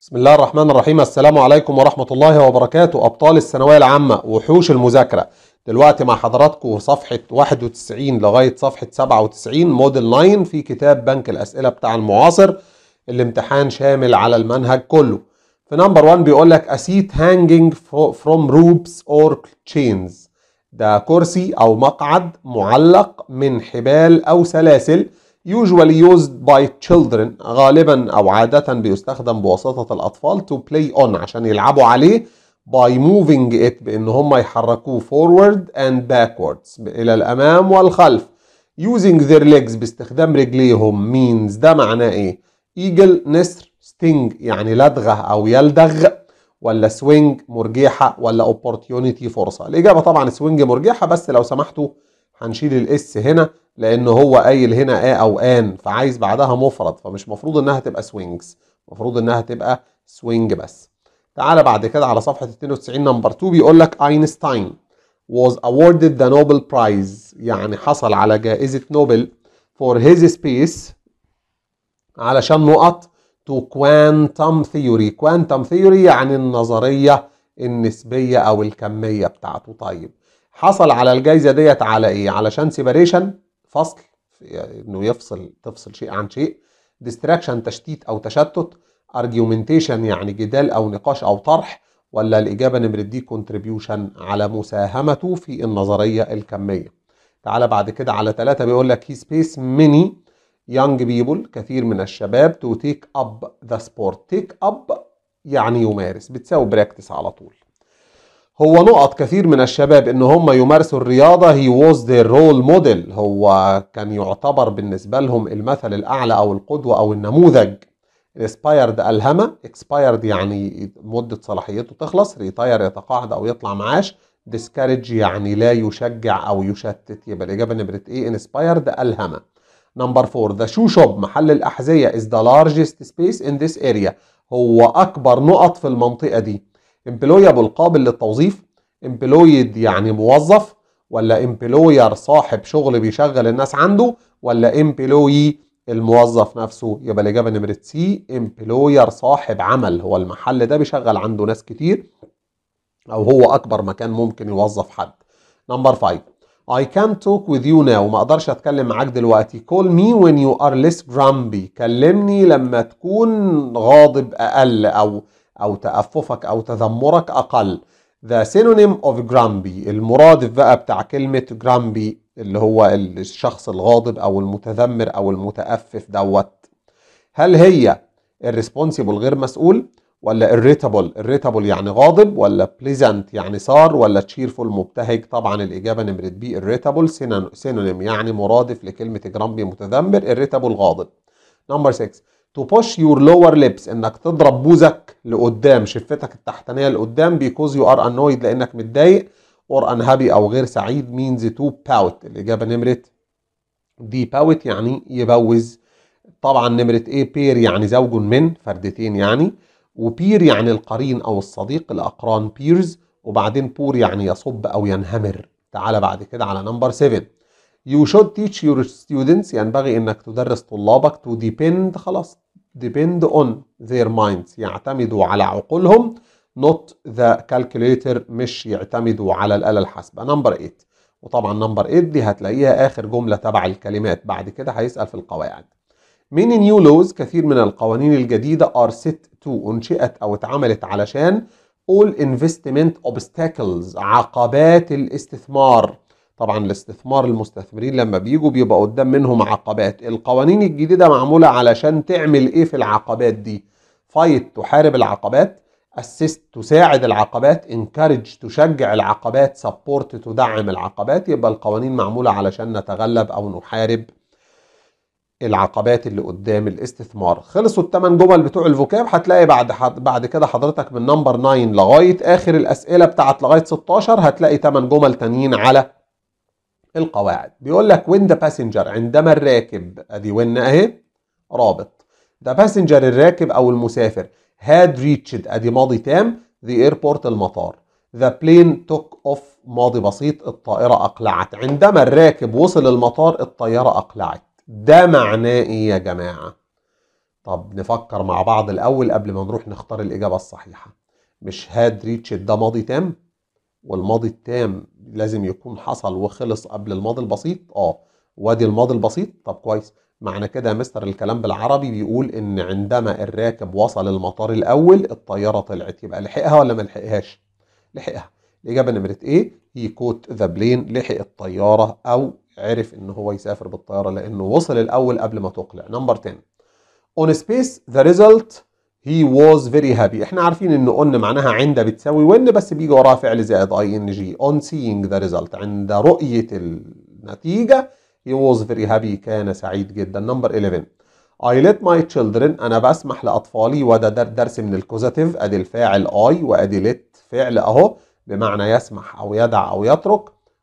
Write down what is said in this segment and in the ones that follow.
بسم الله الرحمن الرحيم السلام عليكم ورحمة الله وبركاته أبطال الثانوية العامة وحوش المذاكرة دلوقتي مع حضراتكم صفحة 91 لغاية صفحة 97 موديل 9 في كتاب بنك الأسئلة بتاع المعاصر الامتحان شامل على المنهج كله في نمبر 1 بيقول لك a seat hanging from ropes or chains ده كرسي أو مقعد معلق من حبال أو سلاسل usually used by children غالبا أو عادة بيستخدم بواسطة الأطفال to play on عشان يلعبوا عليه by moving it بإن هم يحركوه forward and backwards إلى الأمام والخلف using their legs باستخدام رجليهم means ده معناه إيه؟ eagle نسر sting يعني لدغة أو يلدغ ولا swing مرجحة ولا opportunity فرصة الإجابة طبعا swing مرجحة بس لو سمحتوا هنشيل الاس هنا لان هو قايل هنا اه او ان فعايز بعدها مفرد فمش مفروض انها تبقى سوينجز المفروض انها تبقى سوينج بس تعالى بعد كده على صفحه 92 نمبر 2 بيقول لك اينشتاين was awarded the Nobel Prize يعني حصل على جائزه نوبل for his space علشان نقط to quantum theory quantum theory يعني النظريه النسبيه او الكميه بتاعته طيب حصل على الجائزه ديت على ايه علشان سيبريشن فصل يعني انه يفصل تفصل شيء عن شيء ديستراكشن تشتيت او تشتت ارجيومنتيشن يعني جدال او نقاش او طرح ولا الاجابه نمره دي كونتريبيوشن على مساهمته في النظريه الكميه تعالى بعد كده على ثلاثة بيقول لك هي سبيس ميني يانج بيبل كثير من الشباب تو تيك اب ذا سبورت تيك اب يعني يمارس بتساوي براكتس على طول هو نقط كثير من الشباب ان هم يمارسوا الرياضه هي was the رول موديل هو كان يعتبر بالنسبه لهم المثل الاعلى او القدوه او النموذج expired ألهمة expired يعني مدة صلاحيته تخلص ريتاير يتقاعد أو يطلع معاش discourage يعني لا يشجع أو يشتت يبقى الإجابة نمرة إيه inspired ألهمة نمبر 4 the shoe shop محل الأحذية is the largest space in this area هو أكبر نقط في المنطقة دي امبلويبل قابل للتوظيف امبلويد يعني موظف ولا امبلوير صاحب شغل بيشغل الناس عنده ولا امبلوي الموظف نفسه يبقى الاجابه نمره سي امبلوير صاحب عمل هو المحل ده بيشغل عنده ناس كتير او هو اكبر مكان ممكن يوظف حد نمبر 5 I can't talk with you now ما اقدرش اتكلم معاك دلوقتي call me when you are less grumpy كلمني لما تكون غاضب اقل او أو تأففك أو تذمرك أقل the synonym of grumpy المرادف بقى بتاع كلمة grumpy اللي هو الشخص الغاضب أو المتذمر أو المتأفف دوت هل هي الريسبونسيبل غير مسؤول ولا irritable irritable يعني غاضب ولا pleasant يعني صار ولا cheerful مبتهج طبعا الإجابة نمرت بي irritable synonym يعني مرادف لكلمة grumpy متذمر irritable غاضب number 6 تو بوش يور لور ليبس انك تضرب بوزك لقدام شفتك التحتانيه لقدام بيكوز يو ار انويد لانك متضايق اور unhappy او غير سعيد مينز تو باوت الاجابه نمره دي باوت يعني يبوز طبعا نمره ايه بير يعني زوج من فردتين يعني وبير يعني القرين او الصديق الاقران بيرز وبعدين بور يعني يصب او ينهمر تعالى بعد كده على نمبر 7 You should teach your students ينبغي انك تدرس طلابك to depend خلاص depend on their minds يعتمدوا على عقولهم not the calculator مش يعتمدوا على الآلة الحاسبة نمبر 8 وطبعا نمبر 8 دي هتلاقيها آخر جملة تبع الكلمات بعد كده هيسأل في القواعد many new laws كثير من القوانين الجديدة are set to أنشئت أو اتعملت علشان all investment obstacles عقبات الاستثمار طبعا الاستثمار المستثمرين لما بيجوا بيبقى قدام منهم عقبات القوانين الجديدة معمولة علشان تعمل ايه في العقبات دي فايت تحارب العقبات اسيست تساعد العقبات انكارج تشجع العقبات سبورت تدعم العقبات يبقى القوانين معمولة علشان نتغلب او نحارب العقبات اللي قدام الاستثمار خلصوا الثمان جمل بتوع الفوكاب هتلاقي بعد حد بعد كده حضرتك من نمبر 9 لغايه اخر الاسئله بتاعت لغايه 16 هتلاقي ثمان جمل تانيين على القواعد بيقول لك وين ذا باسنجر عندما الراكب ادي وين اهي رابط ذا باسنجر الراكب او المسافر هاد ريتشد ادي ماضي تام ذا ايربورت المطار ذا بلين توك اوف ماضي بسيط الطائرة أقلعت عندما الراكب وصل المطار الطيارة أقلعت ده معناه إيه يا جماعة؟ طب نفكر مع بعض الأول قبل ما نروح نختار الإجابة الصحيحة مش هاد ريتشد ده ماضي تام والماضي التام لازم يكون حصل وخلص قبل الماضي البسيط اه وادي الماضي البسيط طب كويس معنى كده يا مستر الكلام بالعربي بيقول ان عندما الراكب وصل المطار الاول الطياره طلعت يبقى لحقها ولا ما لحقهاش لحقها الاجابه نمره ايه هي كوت ذا بلين لحق الطياره او عرف ان هو يسافر بالطياره لانه وصل الاول قبل ما تقلع نمبر 10 on space the result هي واز فيري هابي احنا عارفين ان اون معناها عند بتساوي وان بس بيجي وراها فعل زائد اي ان جي اون سينج ذا ريزلت عند رؤيه النتيجه هي واز فيري هابي كان سعيد جدا نمبر 11 I let my children أنا بسمح لأطفالي وده درس من الكوزاتيف أدي الفاعل I وأدي let فعل أهو بمعنى يسمح أو يدع أو يترك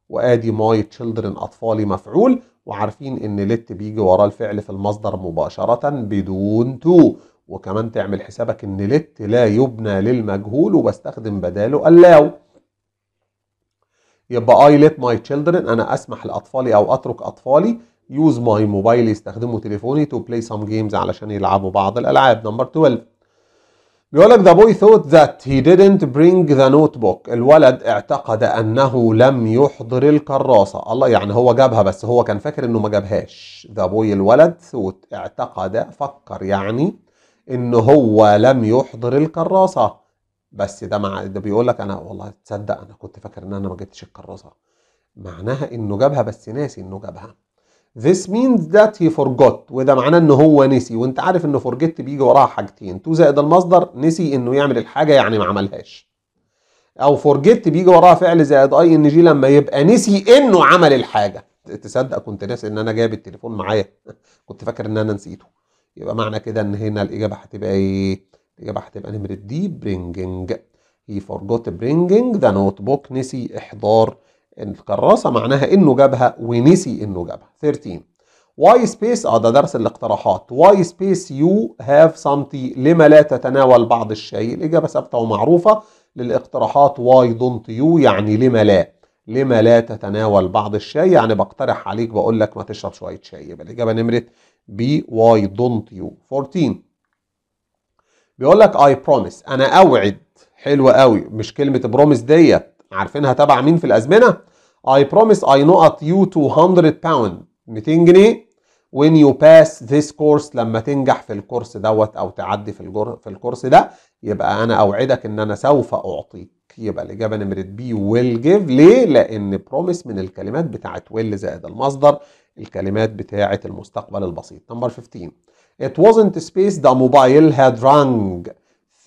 وأدي my children أطفالي مفعول وعارفين إن let بيجي وراه الفعل في المصدر مباشرة بدون to وكمان تعمل حسابك ان لت لا يبنى للمجهول وبستخدم بداله allow يبقى I let my children أنا أسمح لأطفالي أو أترك أطفالي use my موبايل يستخدموا تليفوني to play some games علشان يلعبوا بعض الألعاب نمبر 12 بيقول لك the boy thought that he didn't bring the notebook الولد اعتقد أنه لم يحضر الكراسة الله يعني هو جابها بس هو كان فاكر أنه ما جابهاش the boy الولد thought اعتقد فكر يعني ان هو لم يحضر الكراسه بس ده مع ده بيقول لك انا والله تصدق انا كنت فاكر ان انا ما جبتش الكراسه معناها انه جابها بس ناسي انه جابها This means that he forgot وده معناه ان هو نسي وانت عارف ان forget بيجي وراها حاجتين تو زائد المصدر نسي انه يعمل الحاجه يعني ما عملهاش او forget بيجي وراها فعل زائد اي ان جي لما يبقى نسي انه عمل الحاجه تصدق كنت ناسي ان انا جايب التليفون معايا كنت فاكر ان انا نسيته يبقى معنى كده ان هنا الاجابه هتبقى ايه الاجابه هتبقى نمره دي برينجنج هي فورجوت برينجنج ذا نوت بوك نسي احضار الكراسه معناها انه جابها ونسي انه جابها 13 واي سبيس اه ده درس الاقتراحات واي سبيس يو هاف سمتي لما لا تتناول بعض الشيء الاجابه ثابته ومعروفه للاقتراحات واي دونت يو يعني لما لا لما لا تتناول بعض الشاي يعني بقترح عليك بقول لك ما تشرب شويه شاي يبقى الاجابه نمره بي واي دونت يو 14 بيقول لك اي بروميس انا اوعد حلوه قوي مش كلمه بروميس ديت عارفينها تبع مين في الازمنه اي بروميس اي نوت يو 200 باوند 200 جنيه when you pass this course لما تنجح في الكورس دوت او تعدي في الجر... في الكورس ده يبقى انا اوعدك ان انا سوف اعطيك يبقى الاجابه نمره بي ويل جيف ليه؟ لان بروميس من الكلمات بتاعت ويل زائد المصدر الكلمات بتاعة المستقبل البسيط نمبر 15 It wasn't space the mobile had rung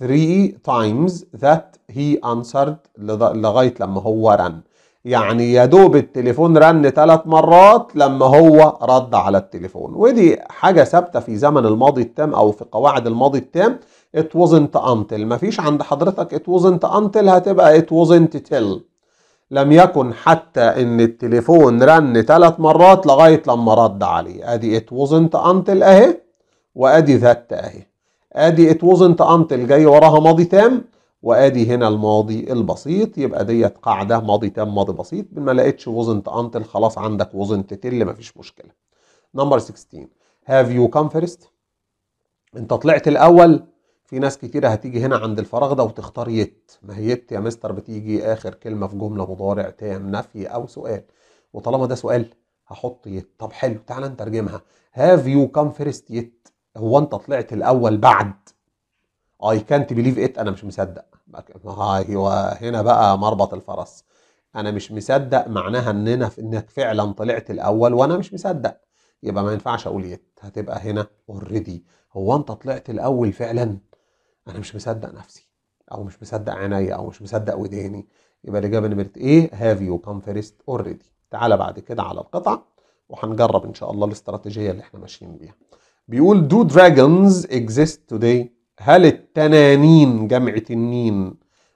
three times that he answered لغاية لما هو رن يعني يا دوب التليفون رن ثلاث مرات لما هو رد على التليفون ودي حاجة ثابتة في زمن الماضي التام أو في قواعد الماضي التام it wasn't until مفيش عند حضرتك it wasn't until هتبقى it wasn't till لم يكن حتى ان التليفون رن ثلاث مرات لغاية لما رد عليه ادي ات وزنت انتل اهي وادي ذات اهي ادي ات وزنت انتل جاي وراها ماضي تام وادي هنا الماضي البسيط يبقى ديت قاعدة ماضي تام ماضي بسيط ما لقيتش وزنت انتل خلاص عندك وزنت تل مفيش مشكلة نمبر 16 هاف يو كام فيرست انت طلعت الاول في ناس كتيرة هتيجي هنا عند الفراغ ده وتختار يت ما هي يت يا مستر بتيجي آخر كلمة في جملة مضارع تام نفي أو سؤال وطالما ده سؤال هحط يت طب حلو تعالى نترجمها هاف يو كام فيرست يت هو أنت طلعت الأول بعد اي كانت بليف ات أنا مش مصدق أيوه هنا بقى مربط الفرس أنا مش مصدق معناها إننا إنك فعلا طلعت الأول وأنا مش مصدق يبقى ما ينفعش أقول يت هتبقى هنا اوريدي هو أنت طلعت الأول فعلا انا مش مصدق نفسي او مش مصدق عينيا او مش مصدق وداني يبقى الاجابه نمره ايه هاف يو كام فيرست اوريدي تعالى بعد كده على القطع وهنجرب ان شاء الله الاستراتيجيه اللي احنا ماشيين بيها بيقول دو دراجونز اكزيست توداي هل التنانين جمع تنين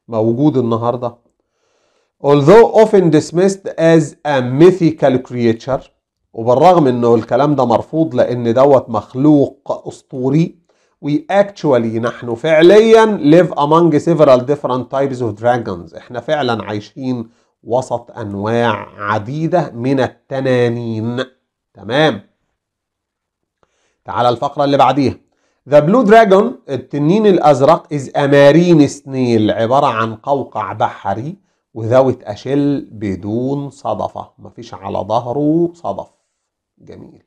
موجود النهارده although often dismissed as a mythical creature وبالرغم انه الكلام ده مرفوض لان دوت مخلوق اسطوري we actually نحن فعليا live among several different types of dragons احنا فعلا عايشين وسط انواع عديده من التنانين تمام تعال الفقره اللي بعديها The blue dragon التنين الازرق is a marine snail عباره عن قوقع بحري وذوت اشل بدون صدفه مفيش على ظهره صدف جميل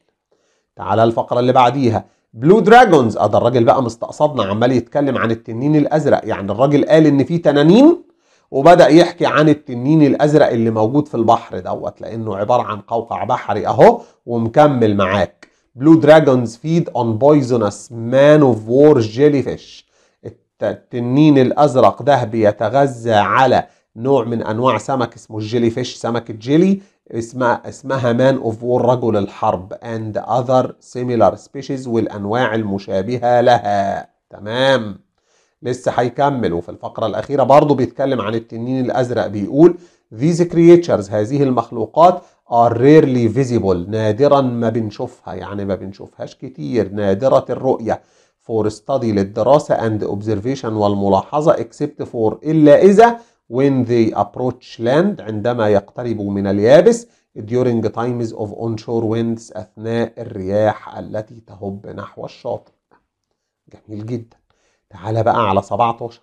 تعال الفقره اللي بعديها بلو دراجونز اه ده الراجل بقى مستقصدنا عمال يتكلم عن التنين الازرق يعني الراجل قال ان في تنانين وبدا يحكي عن التنين الازرق اللي موجود في البحر دوت لانه عباره عن قوقع بحري اهو ومكمل معاك بلو دراجونز فيد اون بويزونس مان اوف وور جيلي فيش التنين الازرق ده بيتغذى على نوع من انواع سمك اسمه الجيلي فيش سمكه جيلي اسمها اسمها مان اوف وور رجل الحرب اند اذر سيميلار سبيشيز والانواع المشابهه لها تمام لسه هيكمل وفي الفقره الاخيره برضه بيتكلم عن التنين الازرق بيقول ذيز كريتشرز هذه المخلوقات ار ريرلي فيزيبل نادرا ما بنشوفها يعني ما بنشوفهاش كتير نادره الرؤيه for study للدراسه اند اوبزرفيشن والملاحظه اكسبت فور الا اذا when they approach land عندما يقتربوا من اليابس during times of onshore winds أثناء الرياح التي تهب نحو الشاطئ جميل جدا تعال بقى على 17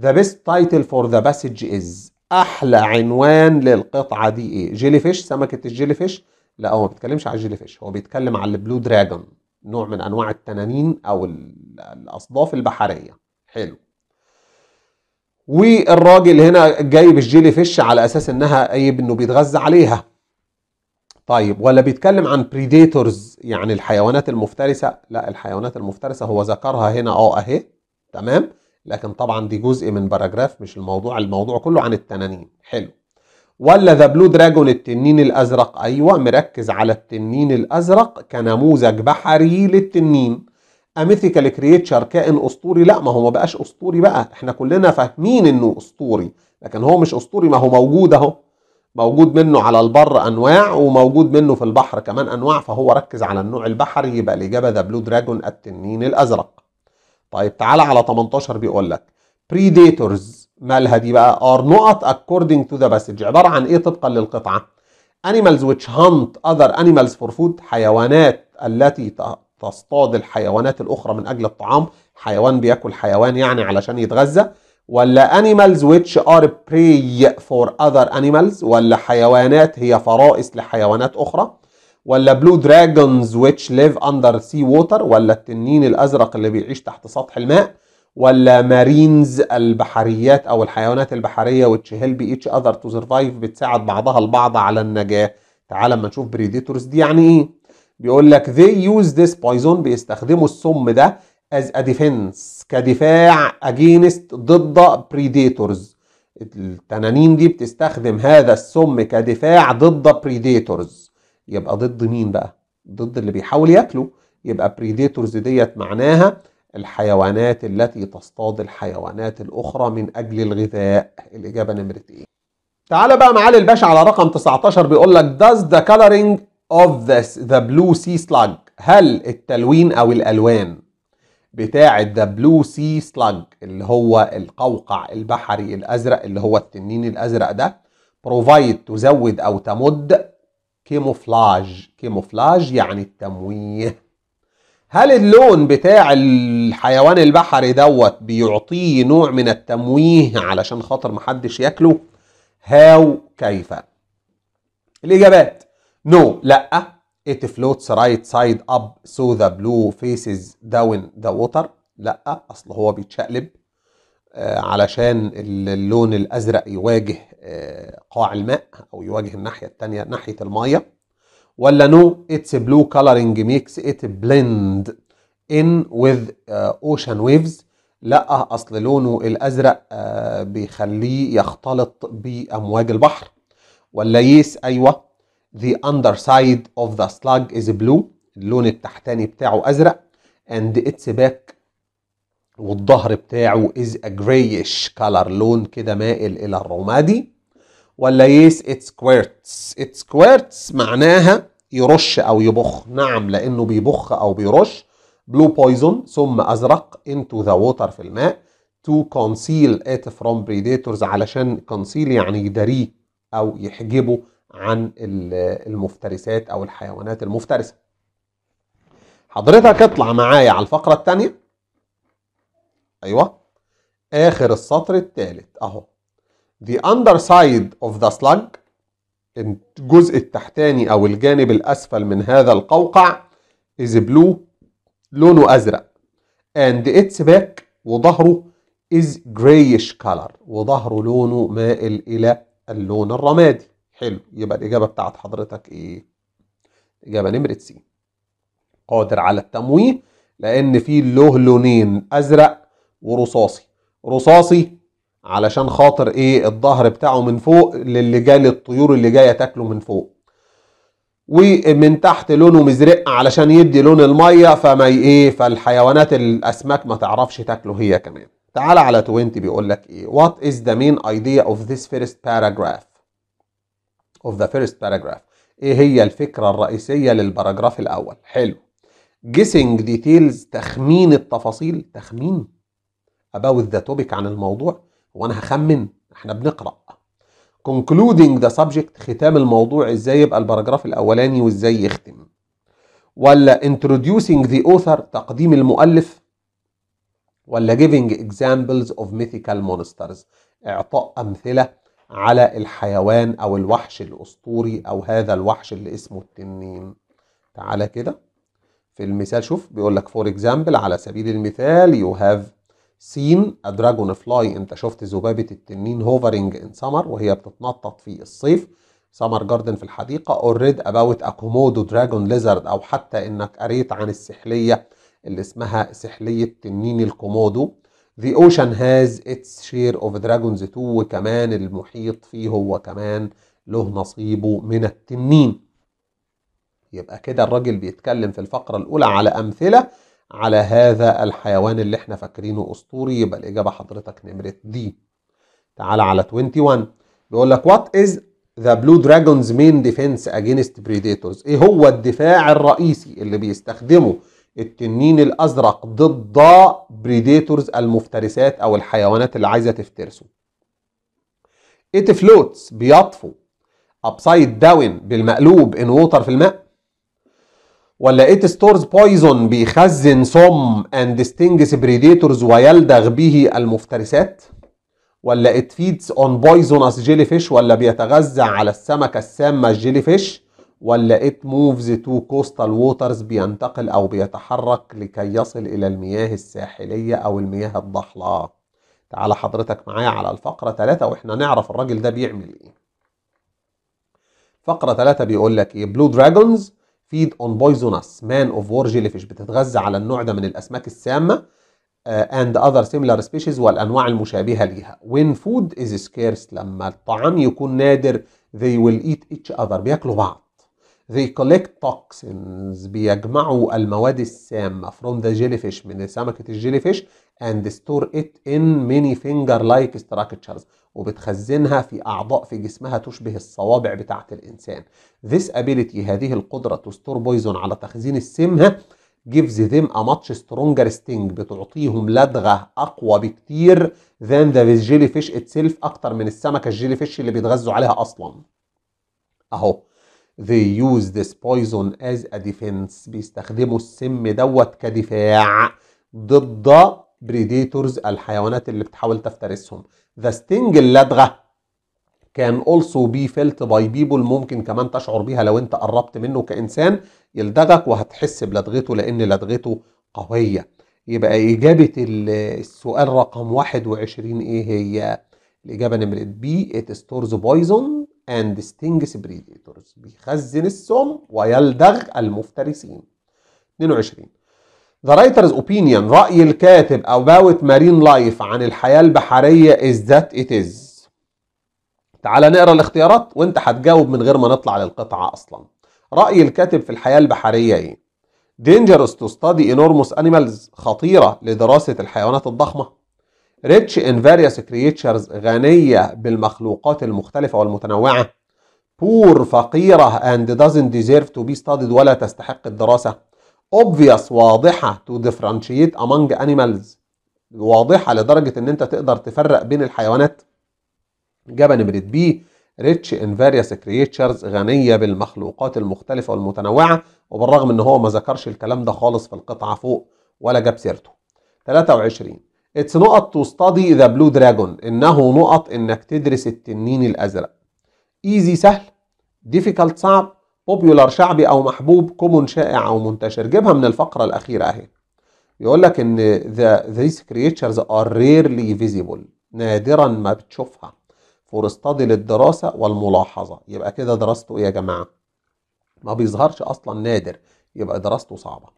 The best title for the passage is أحلى عنوان للقطعة دي إيه؟ جيلي فيش سمكة الجيلي فيش؟ لا هو ما بيتكلمش على الجيلي فيش هو بيتكلم على البلو دراجون نوع من أنواع التنانين أو الأصداف البحرية حلو والراجل هنا جايب الجيلي فيش على اساس انها اي انه بيتغذى عليها طيب ولا بيتكلم عن بريديتورز يعني الحيوانات المفترسه لا الحيوانات المفترسه هو ذكرها هنا اه اهي تمام لكن طبعا دي جزء من باراجراف مش الموضوع الموضوع كله عن التنانين حلو ولا ذا بلو دراجون التنين الازرق ايوه مركز على التنين الازرق كنموذج بحري للتنين اميثيكال كريتشر كائن اسطوري لا ما هو ما بقاش اسطوري بقى احنا كلنا فاهمين انه اسطوري لكن هو مش اسطوري ما هو موجود اهو موجود منه على البر انواع وموجود منه في البحر كمان انواع فهو ركز على النوع البحري يبقى الاجابه ذا بلو دراجون التنين الازرق طيب تعالى على 18 بيقول لك بريديتورز مالها دي بقى ار نقط اكوردنج تو ذا باسج عباره عن ايه طبقا للقطعه انيمالز ويتش هانت اذر انيمالز فور فود حيوانات التي تصطاد الحيوانات الأخرى من أجل الطعام حيوان بياكل حيوان يعني علشان يتغذى ولا animals which are prey for other animals ولا حيوانات هي فرائس لحيوانات أخرى ولا بلو دراجونز which live under sea water ولا التنين الأزرق اللي بيعيش تحت سطح الماء ولا مارينز البحريات أو الحيوانات البحرية which help each other to survive بتساعد بعضها البعض على النجاة تعال اما نشوف بريديتورز دي يعني ايه بيقول لك they use this poison بيستخدموا السم ده as a defense كدفاع against ضد predators التنانين دي بتستخدم هذا السم كدفاع ضد predators يبقى ضد مين بقى؟ ضد اللي بيحاول ياكله يبقى predators ديت معناها الحيوانات التي تصطاد الحيوانات الأخرى من أجل الغذاء الإجابة نمرة إيه؟ تعال بقى معالي الباشا على رقم 19 بيقول لك does the coloring of the, the blue sea slug هل التلوين أو الألوان بتاعة the blue sea slug اللي هو القوقع البحري الأزرق اللي هو التنين الأزرق ده provide تزود أو تمد كيموفلاج كيموفلاج يعني التمويه هل اللون بتاع الحيوان البحري دوت بيعطيه نوع من التمويه علشان خاطر محدش ياكله هاو كيف الإجابات No, لا it floats right side up so the blue faces down the water لا اصل هو بيتشقلب آه علشان اللون الازرق يواجه آه قاع الماء او يواجه الناحيه الثانيه ناحيه الميه ولا نو اتس بلو كلرنج ميكس ات بلند ان وذ اوشن ويفز لا اصل لونه الازرق آه بيخليه يختلط بامواج البحر ولا يس ايوه The underside of the slug is blue اللون التحتاني بتاعه أزرق and its back والظهر بتاعه is a grayish color لون كده مائل إلى الرمادي ولا yes it squirts it squirts معناها يرش أو يبخ نعم لأنه بيبخ أو بيرش blue poison ثم أزرق into the water في الماء to conceal it from predators علشان conceal يعني يداريه أو يحجبه عن المفترسات او الحيوانات المفترسه حضرتك اطلع معايا على الفقره الثانيه ايوه اخر السطر الثالث اهو the underside of the slug الجزء التحتاني او الجانب الاسفل من هذا القوقع is blue لونه ازرق and its back وظهره is grayish color وظهره لونه مائل الى اللون الرمادي حلو يبقى الإجابة بتاعت حضرتك إيه؟ إجابة نمرة سي قادر على التمويه لأن في له لونين أزرق ورصاصي رصاصي علشان خاطر إيه الظهر بتاعه من فوق للي جاي للطيور اللي جاية تاكله من فوق ومن تحت لونه مزرق علشان يدي لون الميه فما ايه فالحيوانات الاسماك ما تعرفش تاكله هي كمان تعال على 20 بيقول لك ايه what is the main idea of this first paragraph of the first paragraph ايه هي الفكرة الرئيسية للباراجراف الأول حلو guessing details تخمين التفاصيل تخمين about the topic عن الموضوع وانا هخمن احنا بنقرأ concluding the subject ختام الموضوع ازاي يبقى الباراجراف الأولاني وازاي يختم ولا introducing the author تقديم المؤلف ولا giving examples of mythical monsters اعطاء أمثلة على الحيوان او الوحش الاسطوري او هذا الوحش اللي اسمه التنين تعالى كده في المثال شوف بيقول لك فور اكزامبل على سبيل المثال يو هاف سين ا دراجون فلاي انت شفت ذبابه التنين هوفرنج ان سمر وهي بتتنطط في الصيف سمر جاردن في الحديقه اور ريد اباوت كومودو دراجون ليزرد او حتى انك قريت عن السحليه اللي اسمها سحليه تنين الكومودو The ocean has its share of dragons too وكمان المحيط فيه هو كمان له نصيبه من التنين يبقى كده الراجل بيتكلم في الفقرة الأولى على أمثلة على هذا الحيوان اللي احنا فاكرينه أسطوري يبقى الإجابة حضرتك نمرة دي تعال على 21 بيقول لك what is the blue dragon's main defense against predators ايه هو الدفاع الرئيسي اللي بيستخدمه التنين الازرق ضد بريديتورز المفترسات او الحيوانات اللي عايزه تفترسه ات فلوتس بيطفو ابسايد داون بالمقلوب ان ووتر في الماء ولا ات ستورز بويزون بيخزن سم اند ستينجس بريديتورز ويلدغ به المفترسات ولا ات فيدز اون بويزونس جيلي فيش ولا بيتغذى على السمكه السامه الجيلي فيش ولا it moves to coastal waters بينتقل أو بيتحرك لكي يصل إلى المياه الساحلية أو المياه الضحلة تعال حضرتك معايا على الفقرة 3 وإحنا نعرف الراجل ده بيعمل إيه فقرة 3 بيقول لك إيه بلو دراجونز فيد اون بويزونس مان اوف وور جيليفيش بتتغذى على النوع ده من الاسماك السامه اند اذر سيميلار سبيشيز والانواع المشابهه ليها وين فود از سكيرس لما الطعام يكون نادر they will eat each other بياكلوا بعض They collect toxins بيجمعوا المواد السامة from the jellyfish من سمكة الجيليفيش and store it in many finger like structures وبتخزنها في أعضاء في جسمها تشبه الصوابع بتاعة الإنسان. This ability هذه القدرة to store poison على تخزين السمها gives them a much stronger sting بتعطيهم لدغة أقوى بكتير than the jellyfish itself أكتر من السمكة الجيليفيش اللي بيتغذوا عليها أصلا. أهو they use this poison as a defense بيستخدموا السم دوت كدفاع ضد بريديتورز الحيوانات اللي بتحاول تفترسهم the sting اللدغة كان also be felt by people ممكن كمان تشعر بيها لو انت قربت منه كإنسان يلدغك وهتحس بلدغته لأن لدغته قوية يبقى إجابة السؤال رقم 21 إيه هي؟ الإجابة نمرة B it stores poison and stings predators بيخزن السم ويلدغ المفترسين 22 The writer's opinion رأي الكاتب about marine life عن الحياة البحرية is that it is تعال نقرا الاختيارات وانت هتجاوب من غير ما نطلع للقطعة أصلا رأي الكاتب في الحياة البحرية ايه؟ dangerous to study enormous animals خطيرة لدراسة الحيوانات الضخمة ريتش ان فاريوس كريتشرز غنية بالمخلوقات المختلفة والمتنوعة بور فقيرة and doesn't deserve to be studied ولا تستحق الدراسة obvious واضحة to differentiate among animals واضحة لدرجة ان انت تقدر تفرق بين الحيوانات جبن نمرة بي ريتش ان فاريوس كريتشرز غنية بالمخلوقات المختلفة والمتنوعة وبالرغم ان هو ما ذكرش الكلام ده خالص في القطعة فوق ولا جاب سيرته 23 اتس نقط تو ستادي ذا بلو دراجون انه نقط انك تدرس التنين الازرق ايزي سهل ديفيكالت صعب بوبيولار شعبي او محبوب كومون شائع او منتشر جيبها من الفقره الاخيره اهي يقول لك ان ذا ذيس كريتشرز ار ريرلي فيزيبل نادرا ما بتشوفها فور ستادي للدراسه والملاحظه يبقى كده دراسته ايه يا جماعه ما بيظهرش اصلا نادر يبقى دراسته صعبه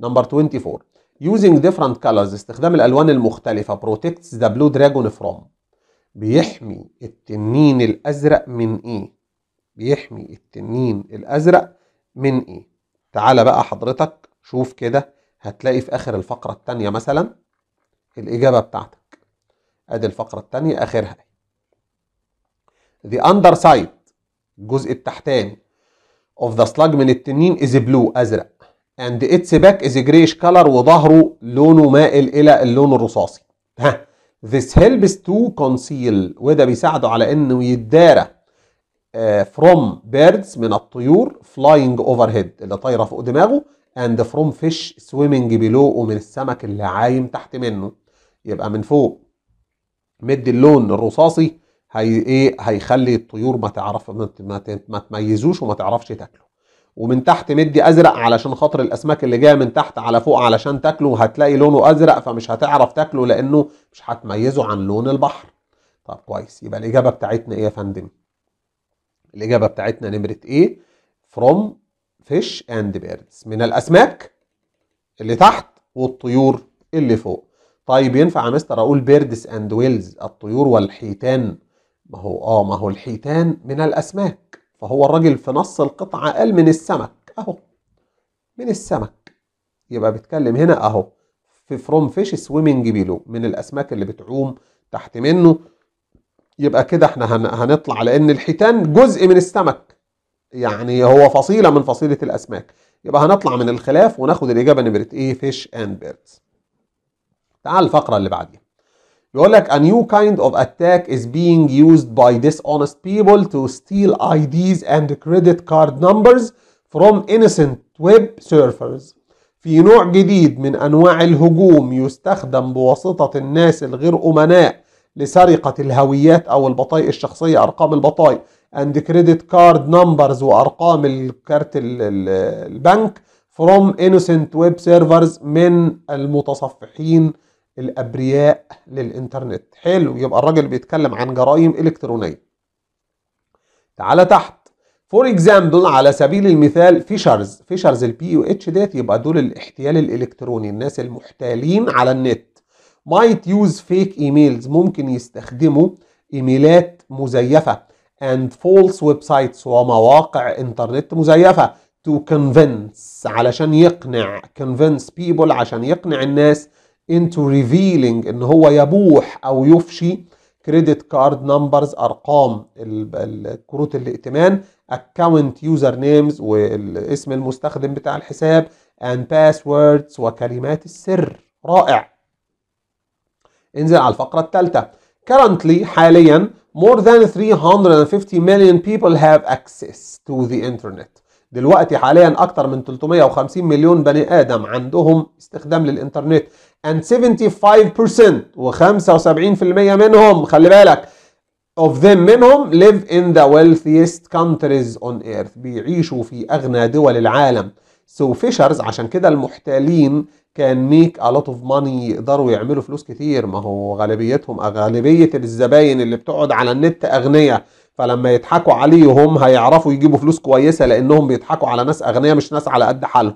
نمبر 24 using different colors استخدام الالوان المختلفه protects the blue dragon from بيحمي التنين الازرق من ايه بيحمي التنين الازرق من ايه تعال بقى حضرتك شوف كده هتلاقي في اخر الفقره الثانيه مثلا الاجابه بتاعتك ادي الفقره الثانيه اخرها the underside الجزء التحتاني of the slug من التنين is blue ازرق and its back is grayish color وظهره لونه مائل الى اللون الرصاصي ها this helps to conceal وده بيساعده على انه يدارى آه، from birds من الطيور flying overhead اللي طايره فوق دماغه and from fish swimming below ومن السمك اللي عايم تحت منه يبقى من فوق مد اللون الرصاصي هي ايه هيخلي الطيور ما تعرف ما تميزوش وما تعرفش تاكله ومن تحت مدي ازرق علشان خاطر الاسماك اللي جايه من تحت على فوق علشان تاكله هتلاقي لونه ازرق فمش هتعرف تاكله لانه مش هتميزه عن لون البحر طب كويس يبقى الاجابه بتاعتنا ايه يا فندم الاجابه بتاعتنا نمره ايه فروم فيش اند بيردز من الاسماك اللي تحت والطيور اللي فوق طيب ينفع يا مستر اقول بيردز اند ويلز الطيور والحيتان ما هو اه ما هو الحيتان من الاسماك فهو الراجل في نص القطعة قال من السمك أهو من السمك يبقى بيتكلم هنا أهو في فروم فيش سويمنج بيلو من الأسماك اللي بتعوم تحت منه يبقى كده احنا هنطلع لأن الحيتان جزء من السمك يعني هو فصيلة من فصيلة الأسماك يبقى هنطلع من الخلاف وناخد الإجابة نمرة إيه فيش أند بيردز تعال الفقرة اللي بعديها يقول لك a new kind of attack is being used by dishonest people to steal IDs and credit card numbers from innocent web surfers في نوع جديد من أنواع الهجوم يستخدم بواسطة الناس الغير أمناء لسرقة الهويات أو البطايق الشخصية أرقام البطايق and credit card numbers وأرقام الكارت البنك from innocent web servers من المتصفحين الابرياء للانترنت حلو يبقى الراجل بيتكلم عن جرائم الكترونيه تعالى تحت فور اكزامبل على سبيل المثال فيشرز فيشرز البي يو اتش ديت يبقى دول الاحتيال الالكتروني الناس المحتالين على النت مايت يوز فيك ايميلز ممكن يستخدموا ايميلات مزيفه اند فولس ويب سايتس ومواقع انترنت مزيفه تو كونفنس علشان يقنع كونفنس بيبل عشان يقنع الناس into revealing ان هو يبوح او يفشي كريدت كارد نمبرز ارقام الكروت الائتمان اكونت يوزر نيمز واسم المستخدم بتاع الحساب and passwords وكلمات السر رائع انزل على الفقره الثالثه currently حاليا more than 350 million people have access to the internet دلوقتي حاليا اكتر من 350 مليون بني ادم عندهم استخدام للانترنت and 75% و75% منهم خلي بالك of them منهم live in the wealthiest countries on earth بيعيشوا في أغنى دول العالم so fishers عشان كده المحتالين كان ميك a lot of money يقدروا يعملوا فلوس كتير ما هو غالبيتهم غالبية الزباين اللي بتقعد على النت أغنياء فلما يضحكوا عليهم هيعرفوا يجيبوا فلوس كويسة لأنهم بيضحكوا على ناس أغنياء مش ناس على قد حالهم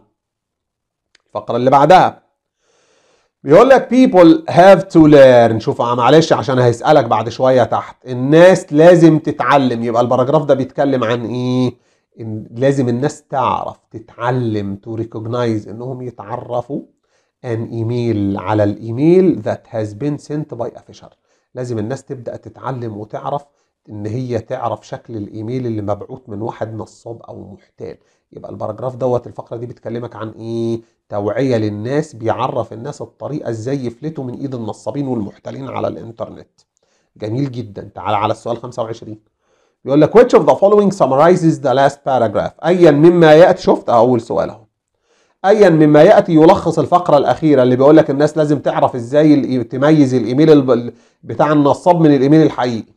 الفقرة اللي بعدها بيقول لك people have to learn شوف آه، معلش عشان هيسألك بعد شوية تحت الناس لازم تتعلم يبقى الباراجراف ده بيتكلم عن ايه لازم الناس تعرف تتعلم to recognize انهم يتعرفوا an email على الايميل that has been sent by a لازم الناس تبدأ تتعلم وتعرف ان هي تعرف شكل الايميل اللي مبعوث من واحد نصاب او محتال يبقى الباراجراف دوت الفقره دي بتكلمك عن ايه توعية للناس بيعرف الناس الطريقة ازاي يفلتوا من ايد النصابين والمحتالين على الانترنت جميل جدا تعال على السؤال 25 بيقول لك which of the following summarizes the last paragraph ايا مما ياتي شفت اول سؤال اهو ايا مما ياتي يلخص الفقره الاخيره اللي بيقول لك الناس لازم تعرف ازاي تميز الايميل بتاع النصاب من الايميل الحقيقي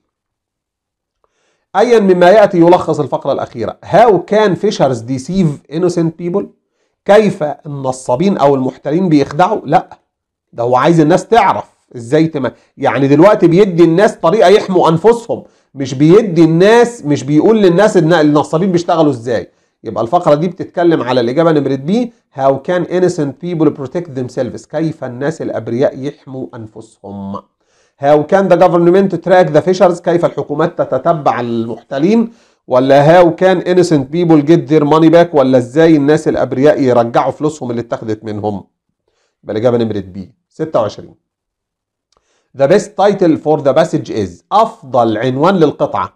ايا مما ياتي يلخص الفقره الاخيره how can fishers deceive innocent people كيف النصابين او المحتلين بيخدعوا لا ده هو عايز الناس تعرف ازاي تمام يعني دلوقتي بيدي الناس طريقه يحموا انفسهم مش بيدي الناس مش بيقول للناس ان النصابين بيشتغلوا ازاي يبقى الفقره دي بتتكلم على الاجابه نمره بي هاو كان انسنت بيبل بروتكت ذيم سيلفز كيف الناس الابرياء يحموا انفسهم هاو كان ذا جفرمنت تراك ذا فيشرز كيف الحكومات تتتبع المحتلين ولا هاو كان انسنت بيبول جيت ذير ماني باك ولا ازاي الناس الابرياء يرجعوا فلوسهم اللي اتخذت منهم يبقى الاجابه نمره بي 26 ذا بيست تايتل فور ذا باسج از افضل عنوان للقطعه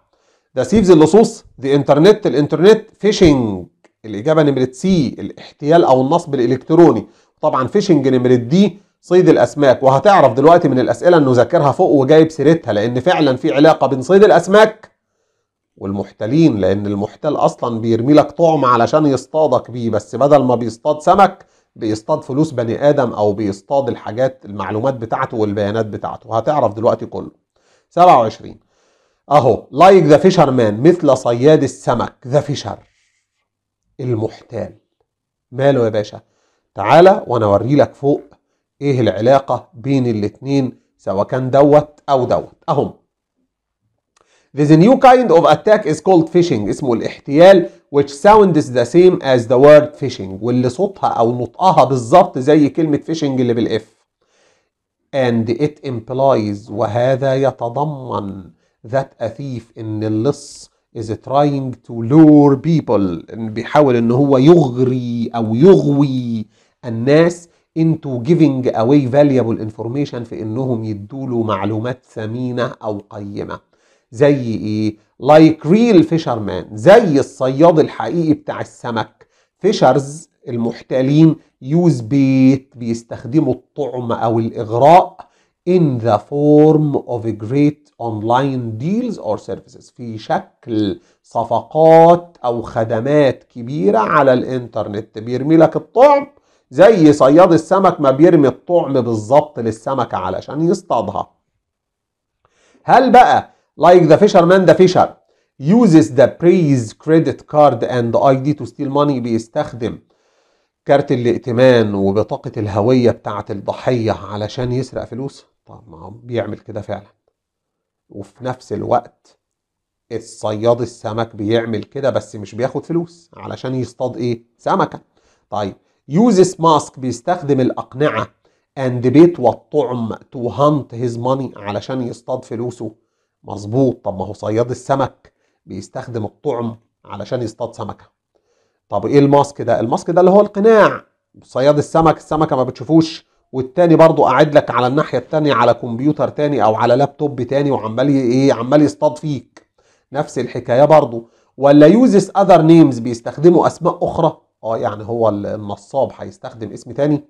ذا سيفز اللصوص ذا انترنت الانترنت فيشنج الاجابه نمره سي الاحتيال او النصب الالكتروني طبعا فيشنج نمره دي صيد الاسماك وهتعرف دلوقتي من الاسئله انه ذاكرها فوق وجايب سيرتها لان فعلا في علاقه بين صيد الاسماك والمحتلين لان المحتال اصلا بيرمي لك طعم علشان يصطادك بيه بس بدل ما بيصطاد سمك بيصطاد فلوس بني ادم او بيصطاد الحاجات المعلومات بتاعته والبيانات بتاعته هتعرف دلوقتي كله 27 اهو لايك ذا فيشر مان مثل صياد السمك ذا فيشر المحتال ماله يا باشا تعالى وانا اوري لك فوق ايه العلاقه بين الاتنين سواء كان دوت او دوت اهم This new kind of attack is called phishing اسمه الاحتيال which sounds the same as the word phishing واللي صوتها أو نطقها بالظبط زي كلمة phishing اللي بالإف and it implies وهذا يتضمن that a thief إن اللص is trying to lure people بيحاول إن هو يغري أو يغوي الناس into giving away valuable information في إنهم يدوا له معلومات ثمينة أو قيمة زي ايه لايك ريل فيشرمان زي الصياد الحقيقي بتاع السمك فيشرز المحتالين يوز بيت بيستخدموا الطعم او الاغراء in the form of a great online deals or services في شكل صفقات او خدمات كبيره على الانترنت بيرمي لك الطعم زي صياد السمك ما بيرمي الطعم بالظبط للسمكه علشان يصطادها هل بقى Like the fisherman, the fisher uses the praise credit card and ID to steal money بيستخدم كارت الائتمان وبطاقة الهوية بتاعة الضحية علشان يسرق فلوس طب ما هو بيعمل كده فعلا وفي نفس الوقت الصياد السمك بيعمل كده بس مش بياخد فلوس علشان يصطاد ايه سمكة طيب uses mask بيستخدم الأقنعة and بيت والطعم to hunt his money علشان يصطاد فلوسه مظبوط طب ما هو صياد السمك بيستخدم الطعم علشان يصطاد سمكه طب ايه الماسك ده الماسك ده اللي هو القناع صياد السمك السمكه ما بتشوفوش والتاني برضو قاعد لك على الناحيه التانيه على كمبيوتر تاني او على لابتوب تاني وعمال ايه عمال يصطاد فيك نفس الحكايه برضو ولا يوزس اذر نيمز بيستخدموا اسماء اخرى اه يعني هو النصاب هيستخدم اسم تاني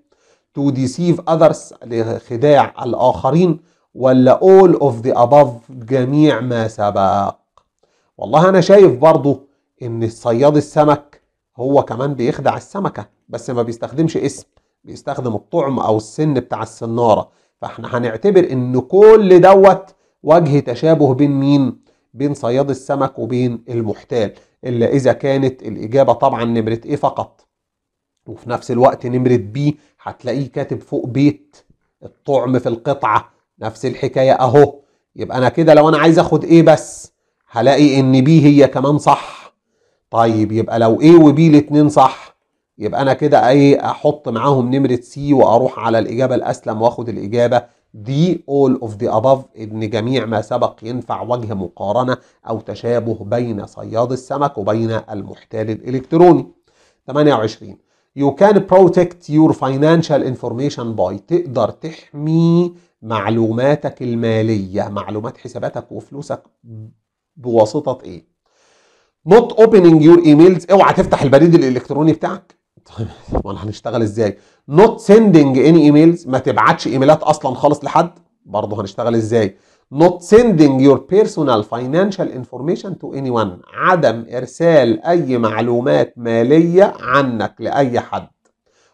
تو ديسيف اذرز لخداع الاخرين ولا all of the above جميع ما سبق والله أنا شايف برضو إن الصياد السمك هو كمان بيخدع السمكة بس ما بيستخدمش اسم بيستخدم الطعم أو السن بتاع السنارة فاحنا هنعتبر إن كل دوت وجه تشابه بين مين؟ بين صياد السمك وبين المحتال إلا إذا كانت الإجابة طبعا نمرة إيه فقط وفي نفس الوقت نمرة بي هتلاقيه كاتب فوق بيت الطعم في القطعة نفس الحكاية أهو يبقى أنا كده لو أنا عايز أخد إيه بس هلاقي إن بي هي كمان صح طيب يبقى لو إيه وبي الاتنين صح يبقى أنا كده إيه أحط معاهم نمرة سي وأروح على الإجابة الأسلم وآخد الإجابة دي all of the above إن جميع ما سبق ينفع وجه مقارنة أو تشابه بين صياد السمك وبين المحتال الإلكتروني 28 You can protect your financial information by تقدر تحمي معلوماتك المالية معلومات حساباتك وفلوسك بواسطة ايه not opening your emails اوعى تفتح البريد الالكتروني بتاعك طيب وانا هنشتغل ازاي not sending any emails ما تبعتش ايميلات اصلا خالص لحد برضه هنشتغل ازاي not sending your personal financial information to anyone عدم ارسال اي معلومات ماليه عنك لاي حد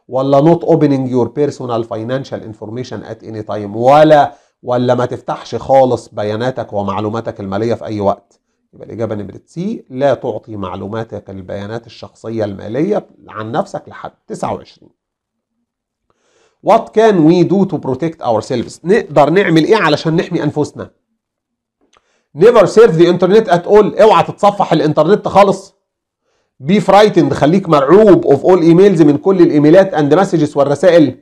ولا نوت اوبننج يور بيرسونال فاينانشال انفورميشن ات اني تايم ولا ولا ما تفتحش خالص بياناتك ومعلوماتك الماليه في اي وقت يبقى الاجابه نمره سي لا تعطي معلوماتك البيانات الشخصيه الماليه عن نفسك لحد 29 What can we do to protect ourselves؟ نقدر نعمل ايه علشان نحمي انفسنا؟ Never surf the internet at all، اوعى تتصفح الانترنت خالص بي فرايتند خليك مرعوب اوف اول ايميلز من كل الايميلات اند مسجز والرسائل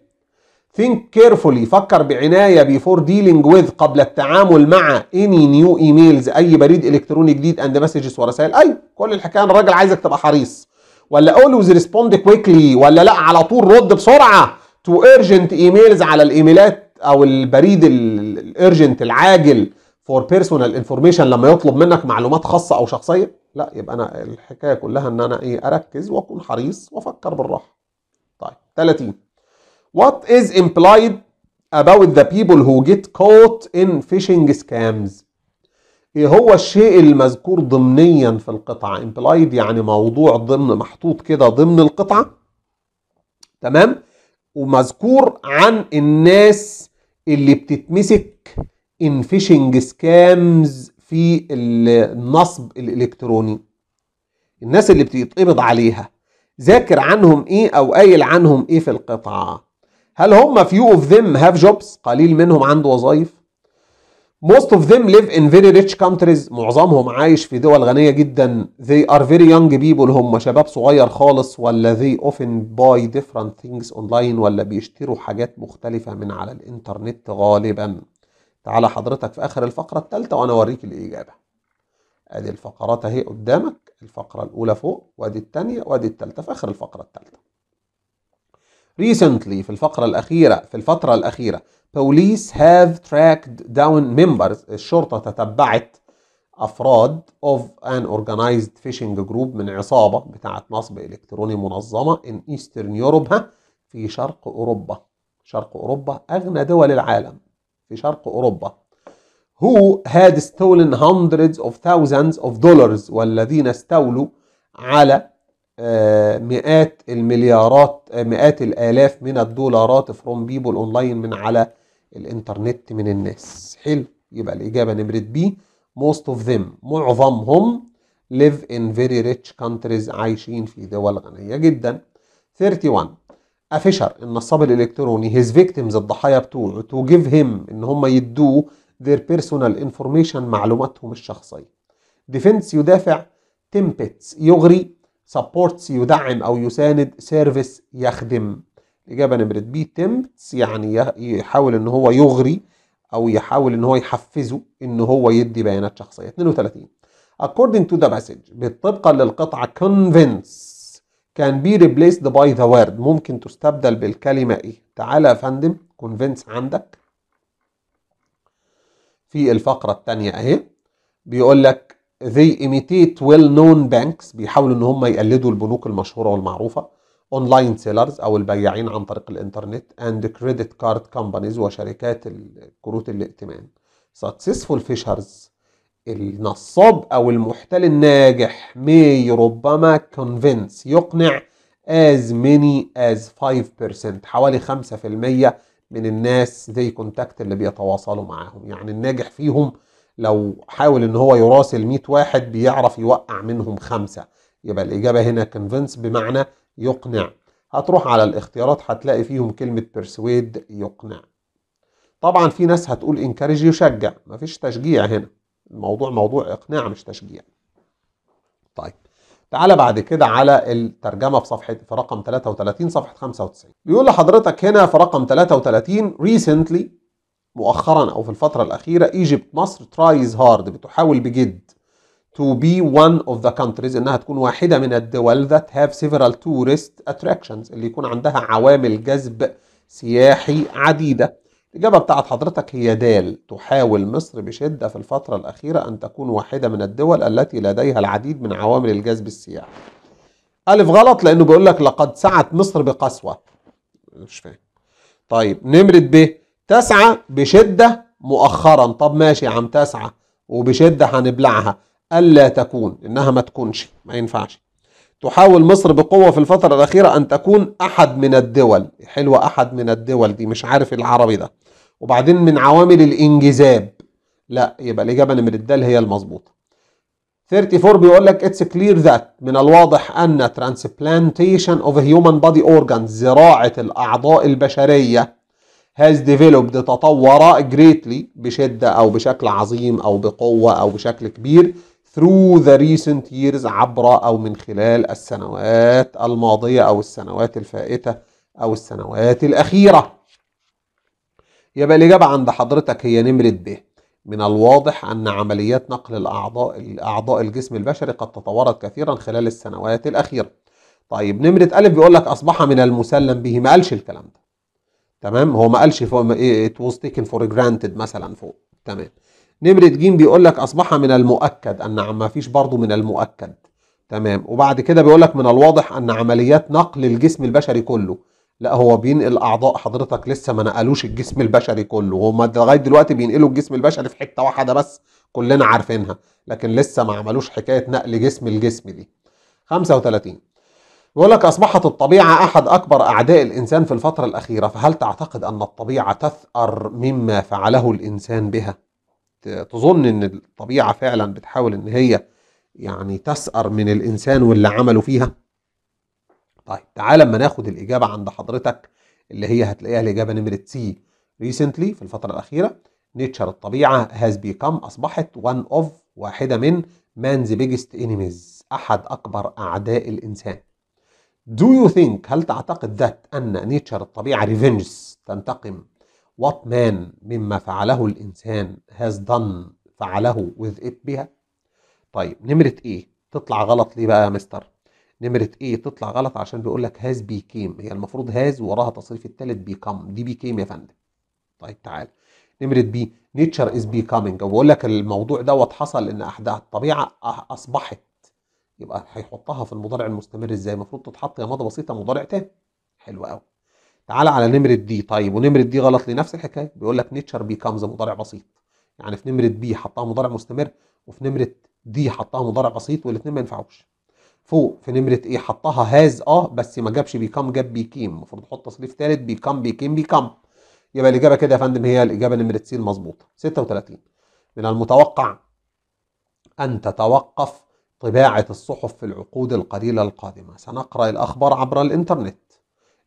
ثينك كيرفولي فكر بعنايه بيفور ديلينج وذ قبل التعامل مع اني نيو ايميلز اي بريد الكتروني جديد اند مسجز ورسائل اي كل الحكايه الراجل عايزك تبقى حريص ولا اولويز ريسبوند كويكلي ولا لا على طول رد بسرعه تو ايرجنت ايميلز على الايميلات او البريد الايرجنت العاجل فور بيرسونال انفورميشن لما يطلب منك معلومات خاصه او شخصيه لا يبقى انا الحكايه كلها ان انا ايه اركز واكون حريص وافكر بالراحه طيب 30 What is implied about the people who get caught in phishing scams ايه هو الشيء المذكور ضمنيا في القطعه implied يعني موضوع ضمن محطوط كده ضمن القطعه تمام ومذكور عن الناس اللي بتتمسك ان فيشنج سكامز في النصب الالكتروني الناس اللي بتتقبض عليها ذاكر عنهم ايه او قايل عنهم ايه في القطعه هل هم فيو اوف ذيم هاف جوبز قليل منهم عنده وظائف most of them live in very rich countries معظمهم عايش في دول غنيه جدا they are very young people هم شباب صغير خالص ولا they often buy different things online ولا بيشتروا حاجات مختلفه من على الانترنت غالبا تعالى حضرتك في آخر الفقرة التالتة وأنا أوريك الإجابة أدي الفقرات أهي قدامك الفقرة الأولى فوق وأدي التانية، وأدي التالتة في آخر الفقرة التالتة. Recently في الفقرة الأخيرة في الفترة الأخيرة Police have tracked down members الشرطة تتبعت أفراد of an organized fishing group من عصابة بتاعة نصب إلكتروني منظمة in Eastern Europe في شرق أوروبا شرق أوروبا أغنى دول العالم في شرق أوروبا who had stolen hundreds of thousands of dollars والذين استولوا على آه، مئات المليارات آه، مئات الآلاف من الدولارات from people online من على الإنترنت من الناس حلو يبقى الإجابة نمرة بي most of them معظمهم live in very rich countries عايشين في دول غنية جدا 31 افيشر النصاب الالكتروني هيز فيكتيمز الضحايا بتوعه تو جيف هيم ان هم يدوه their personal information معلوماتهم الشخصيه ديفنس يدافع تمبتس يغري سبورتس يدعم او يساند سيرفيس يخدم الاجابه نمره بي تمبتس يعني يحاول ان هو يغري او يحاول ان هو يحفزه ان هو يدي بيانات شخصيه 32 according to the passage بالطبقه للقطعه convince كان بي ريبليسد باي ذا وورد ممكن تستبدل بالكلمه ايه تعالى يا فندم كونفينس عندك في الفقره الثانيه اهي بيقول لك they imitate well known banks بيحاولوا ان هم يقلدوا البنوك المشهوره والمعروفه اونلاين سيلرز او البياعين عن طريق الانترنت اند كريدت كارد كومبانيز وشركات الكروت الائتمان successful fishers النصاب أو المحتل الناجح may ربما convince يقنع as many as 5% حوالي 5% من الناس زي كونتاكت اللي بيتواصلوا معاهم يعني الناجح فيهم لو حاول ان هو يراسل 100 واحد بيعرف يوقع منهم خمسة يبقى الإجابة هنا convince بمعنى يقنع هتروح على الاختيارات هتلاقي فيهم كلمة persuade يقنع طبعا في ناس هتقول encourage يشجع مفيش تشجيع هنا الموضوع موضوع اقناع مش تشجيع طيب تعالى بعد كده على الترجمه في صفحه في رقم 33 صفحه 95 بيقول لحضرتك هنا في رقم 33 recently مؤخرا او في الفتره الاخيره ايجيبت مصر ترايز هارد بتحاول بجد to be one of the countries انها تكون واحده من الدول that have several tourist attractions اللي يكون عندها عوامل جذب سياحي عديده الإجابة بتاعت حضرتك هي دال تحاول مصر بشدة في الفترة الأخيرة أن تكون واحدة من الدول التي لديها العديد من عوامل الجذب السياحي ألف غلط لأنه بيقول لك لقد سعت مصر بقسوة مش فاهم طيب نمرة ب تسعى بشدة مؤخرا طب ماشي يا عم تسعى وبشدة هنبلعها ألا تكون إنها ما تكونش ما ينفعش تحاول مصر بقوة في الفترة الأخيرة أن تكون أحد من الدول حلوة أحد من الدول دي مش عارف العربي ده وبعدين من عوامل الانجذاب لا يبقى الاجابه نمره الدال هي المظبوطه 34 بيقول لك اتس كلير ذات من الواضح ان ترانسبلانتيشن اوف هيومن بادي اورجانز زراعه الاعضاء البشريه هاز ديفلوبد تطور جريتلي بشده او بشكل عظيم او بقوه او بشكل كبير through the recent years عبر او من خلال السنوات الماضيه او السنوات الفائته او السنوات الاخيره يبقى الإجابة عند حضرتك هي نمرة ب من الواضح أن عمليات نقل الأعضاء أعضاء الجسم البشري قد تطورت كثيرا خلال السنوات الأخيرة طيب نمرة أ بيقول لك أصبح من المسلم به ما قالش الكلام ده تمام هو ما قالش إيه، it was taken for granted مثلا فوق تمام نمرة ج بيقول لك أصبح من المؤكد أن ما فيش برضه من المؤكد تمام وبعد كده بيقول لك من الواضح أن عمليات نقل الجسم البشري كله لا هو بينقل اعضاء حضرتك لسه ما نقلوش الجسم البشري كله هما لغايه دلوقتي بينقلوا الجسم البشري في حته واحده بس كلنا عارفينها لكن لسه ما عملوش حكايه نقل جسم الجسم دي 35 بيقول لك اصبحت الطبيعه احد اكبر اعداء الانسان في الفتره الاخيره فهل تعتقد ان الطبيعه تثأر مما فعله الانسان بها تظن ان الطبيعه فعلا بتحاول ان هي يعني تثأر من الانسان واللي عمله فيها طيب تعال اما ناخد الاجابه عند حضرتك اللي هي هتلاقيها الاجابه نمره سي ريسنتلي في الفتره الاخيره نيتشر الطبيعه هاز بيكم اصبحت وان اوف واحده من مانز بيجست انيميز احد اكبر اعداء الانسان Do you think هل تعتقد ذات أن نيتشر الطبيعة ريفنجز تنتقم وات مان مما فعله الإنسان هاز دن فعله وذ ات بها طيب نمرة إيه تطلع غلط ليه بقى يا مستر نمرة ايه تطلع غلط عشان بيقول لك هاز بيكيم هي المفروض هاز وراها تصريف التالت بيكم دي بيكيم يا فندم طيب تعال نمرة بي نيتشر از بيكامينج وبقول لك الموضوع دوت حصل ان احداث الطبيعة اصبحت يبقى هيحطها في المضارع المستمر ازاي المفروض تتحط يا ماضي بسيطة مضارع تام حلو قوي تعال على نمرة دي طيب ونمرة دي غلط لنفس الحكاية بيقول لك نيتشر بيكامز مضارع بسيط يعني في نمرة بي حطها مضارع مستمر وفي نمرة دي حطها مضارع بسيط والاثنين ما ينفعوش فوق في نمره ايه حطها هاز اه بس ما جابش بيكام جاب بيكيم المفروض احط تصريف ثالث بيكام بيكيم بيكام يبقى الاجابه كده يا فندم هي الاجابه نمره سي المظبوطه 36 من المتوقع ان تتوقف طباعه الصحف في العقود القليله القادمه سنقرا الاخبار عبر الانترنت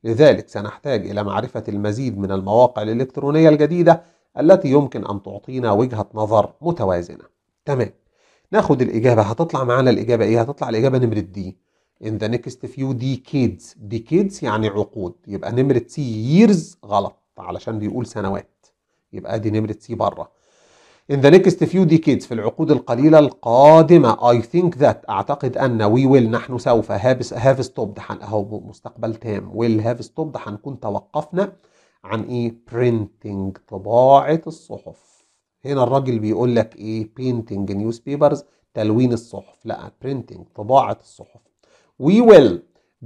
لذلك سنحتاج الى معرفه المزيد من المواقع الالكترونيه الجديده التي يمكن ان تعطينا وجهه نظر متوازنه تمام ناخد الاجابه هتطلع معانا الاجابه ايه هتطلع الاجابه نمره دي in the next few decades decades يعني عقود يبقى نمرة سي years غلط علشان بيقول سنوات يبقى دي نمرة سي بره in the next few decades في العقود القليلة القادمة I think that أعتقد أن we will نحن سوف have, have stopped أهو مستقبل تام will have stopped هنكون توقفنا عن إيه printing طباعة الصحف هنا الراجل بيقول لك ايه painting نيوز بيبرز تلوين الصحف لا printing طباعة الصحف we will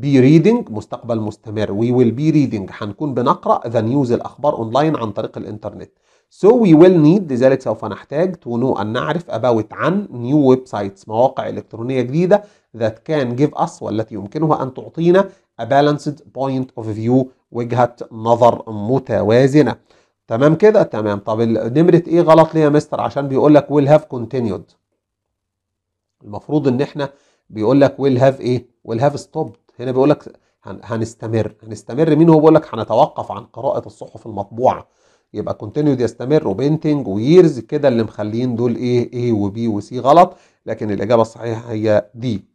be reading مستقبل مستمر we will be reading هنكون بنقرأ ذا نيوز الأخبار أونلاين عن طريق الإنترنت so we will need لذلك سوف نحتاج to know أن نعرف about عن new websites مواقع إلكترونية جديدة that can give us والتي يمكنها أن تعطينا a balanced point of view وجهة نظر متوازنة تمام كده تمام طب نمره ايه غلط ليه يا مستر عشان بيقول لك ويل هاف كونتينيود المفروض ان احنا بيقول لك ويل هاف ايه ويل هاف ستوبد هنا بيقول لك هنستمر هنستمر مين هو بيقول لك هنتوقف عن قراءه الصحف المطبوعه يبقى كونتينيود يستمر وبينتنج ويرز كده اللي مخليين دول ايه ايه وبي وسي غلط لكن الاجابه الصحيحه هي دي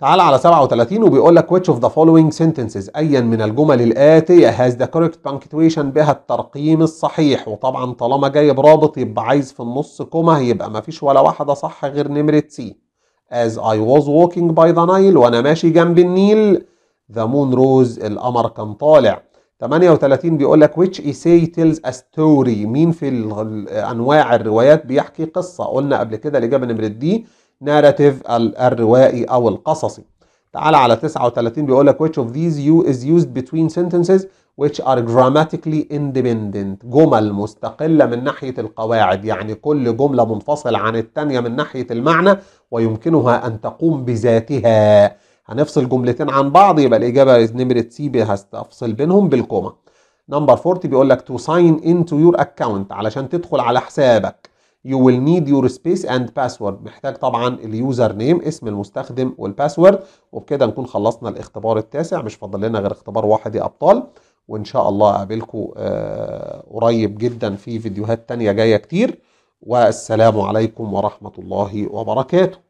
تعال على 37 وبيقول لك which of the following sentences أيا من الجمل الآتية has the correct punctuation بها الترقيم الصحيح وطبعا طالما جاي برابط يبقى عايز في النص يبقى ما فيش ولا واحدة صح غير نمرة سي as I was walking by the Nile وأنا ماشي جنب النيل the moon rose القمر كان طالع 38 بيقول لك which essay tells a story مين في أنواع الروايات بيحكي قصة قلنا قبل كده الإجابة نمرة دي ناراتيف الروائي أو القصصي تعال على 39 بيقول لك which of these you is used between sentences which are grammatically independent جمل مستقلة من ناحية القواعد يعني كل جملة منفصلة عن التانية من ناحية المعنى ويمكنها أن تقوم بذاتها هنفصل جملتين عن بعض يبقى الإجابة نمرة سي هستفصل بينهم بالكومة نمبر 40 بيقول لك to sign into your account علشان تدخل على حسابك you will need your space and password محتاج طبعا اليوزر نيم اسم المستخدم والباسورد وبكده نكون خلصنا الاختبار التاسع مش فاضل لنا غير اختبار واحد يا ابطال وان شاء الله اقابلكم آه، قريب جدا في فيديوهات تانية جايه كتير والسلام عليكم ورحمه الله وبركاته